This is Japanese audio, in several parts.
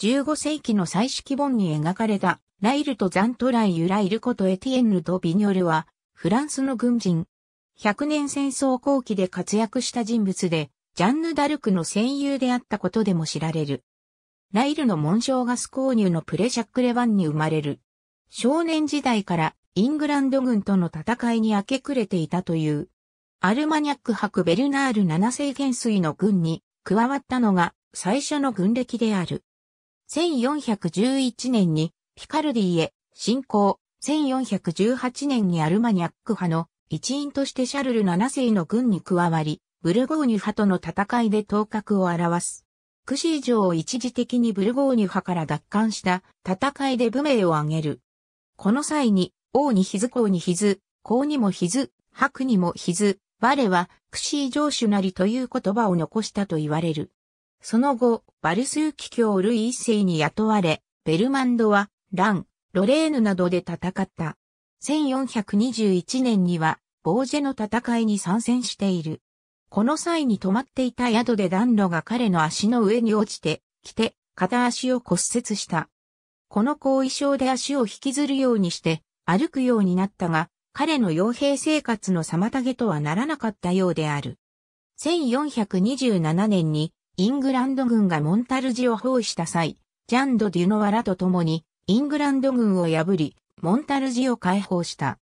15世紀の最式本に描かれた、ライルとザントライユライルことエティエンヌとビニョルは、フランスの軍人。100年戦争後期で活躍した人物で、ジャンヌ・ダルクの戦友であったことでも知られる。ライルの紋章ガス購入のプレシャックレバンに生まれる。少年時代からイングランド軍との戦いに明け暮れていたという。アルマニャックク・ベルナール7世元帥の軍に加わったのが最初の軍歴である。1411年にピカルディへ侵攻、1418年にアルマニャック派の一員としてシャルル7世の軍に加わり、ブルゴーニュ派との戦いで頭角を表す。クシー城を一時的にブルゴーニュ派から奪還した戦いで武名を挙げる。この際に、王にヒズ公にヒズ、公にもヒズ、白にもヒズ、我はクシー城主なりという言葉を残したと言われる。その後、バルスーキ教ルイ一世に雇われ、ベルマンドは、ラン、ロレーヌなどで戦った。1421年には、ボージェの戦いに参戦している。この際に泊まっていた宿で暖炉が彼の足の上に落ちて、来て、片足を骨折した。この後遺症で足を引きずるようにして、歩くようになったが、彼の傭兵生活の妨げとはならなかったようである。1427年にイングランド軍がモンタルジを包囲した際、ジャンド・デュノワラと共に、イングランド軍を破り、モンタルジを解放した。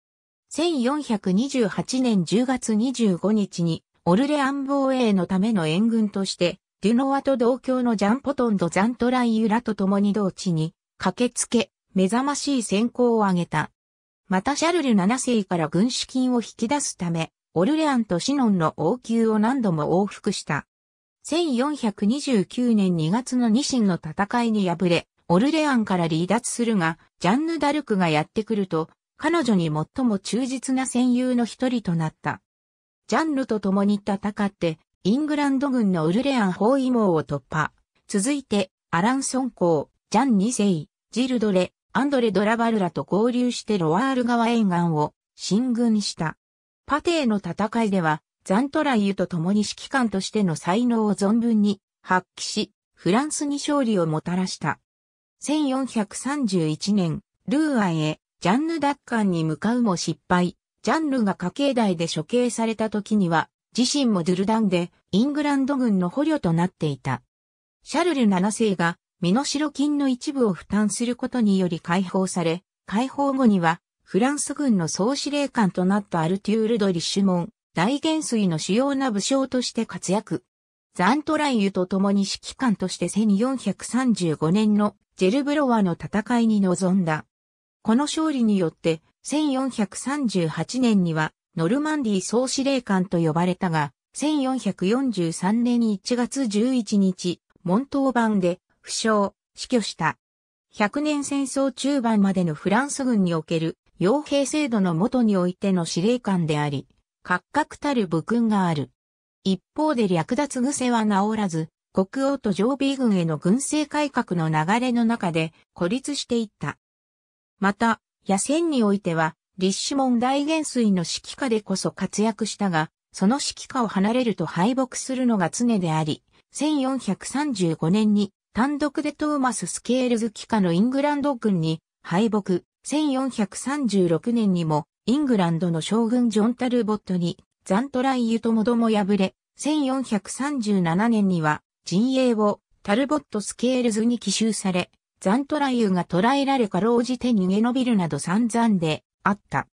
1428年10月25日に、オルレアン防衛のための援軍として、デュノワと同郷のジャンポトンとザントライユラと共に同地に、駆けつけ、目覚ましい先行を挙げた。またシャルル7世から軍資金を引き出すため、オルレアンとシノンの王宮を何度も往復した。1429年2月のニシンの戦いに敗れ、オルレアンから離脱するが、ジャンヌ・ダルクがやってくると、彼女に最も忠実な戦友の一人となった。ジャンヌと共に戦って、イングランド軍のオルレアン包囲網を突破。続いて、アランソン公、ジャンニセイ、ジルドレ、アンドレ・ドラバルラと合流してロワール川沿岸を進軍した。パテーの戦いでは、ザントライユと共に指揮官としての才能を存分に発揮し、フランスに勝利をもたらした。1431年、ルーアンへ、ジャンヌ奪還に向かうも失敗。ジャンヌが家系代で処刑された時には、自身もドゥルダンで、イングランド軍の捕虜となっていた。シャルル7世が、身の代金の一部を負担することにより解放され、解放後には、フランス軍の総司令官となったアルテュール・ド・リシュモン、大元帥の主要な武将として活躍。ザントライユと共に指揮官として1435年のジェルブロワの戦いに臨んだ。この勝利によって1438年にはノルマンディ総司令官と呼ばれたが、1443年1月11日、モントーバンで負傷、死去した。100年戦争中盤までのフランス軍における傭兵制度の元においての司令官であり、格格たる武勲がある。一方で略奪癖は治らず、国王と常備軍への軍政改革の流れの中で孤立していった。また、野戦においては、立志門大元帥の指揮下でこそ活躍したが、その指揮下を離れると敗北するのが常であり、1435年に単独でトーマス・スケールズ機下のイングランド軍に敗北、1436年にもイングランドの将軍ジョン・タルボットに、ザントライユともども敗れ、1437年には、陣営をタルボット・スケールズに奇襲され、ザントライユが捕らえられかろうじて逃げ延びるなど散々であった。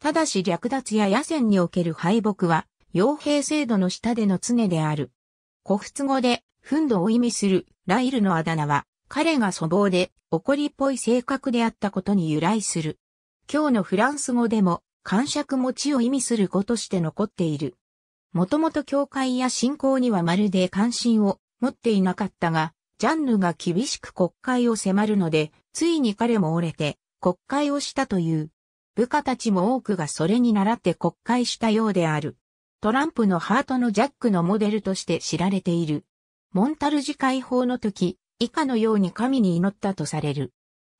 ただし略奪や野戦における敗北は、傭兵制度の下での常である。古仏語で、憤怒を意味するライルのあだ名は、彼が粗暴で怒りっぽい性格であったことに由来する。今日のフランス語でも感触持ちを意味する語として残っている。もともと教会や信仰にはまるで関心を持っていなかったが、ジャンヌが厳しく国会を迫るので、ついに彼も折れて国会をしたという。部下たちも多くがそれに倣って国会したようである。トランプのハートのジャックのモデルとして知られている。モンタルジ解放の時、以下のように神に祈ったとされる。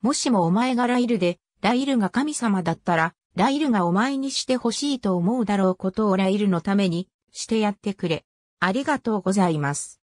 もしもお前がライルで、ライルが神様だったら、ライルがお前にして欲しいと思うだろうことをライルのためにしてやってくれ。ありがとうございます。